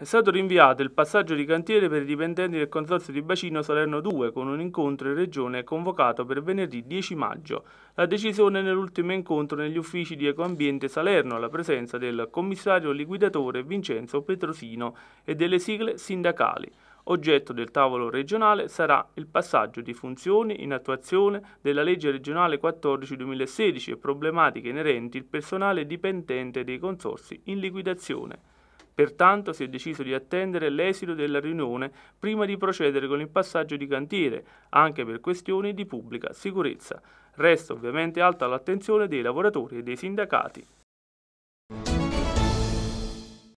È stato rinviato il passaggio di cantiere per i dipendenti del Consorzio di Bacino Salerno 2 con un incontro in regione convocato per venerdì 10 maggio. La decisione nell'ultimo incontro negli uffici di Ecoambiente Salerno alla presenza del commissario liquidatore Vincenzo Petrosino e delle sigle sindacali. Oggetto del tavolo regionale sarà il passaggio di funzioni in attuazione della legge regionale 14-2016 e problematiche inerenti il personale dipendente dei consorsi in liquidazione. Pertanto si è deciso di attendere l'esito della riunione prima di procedere con il passaggio di cantiere, anche per questioni di pubblica sicurezza. Resta ovviamente alta l'attenzione dei lavoratori e dei sindacati.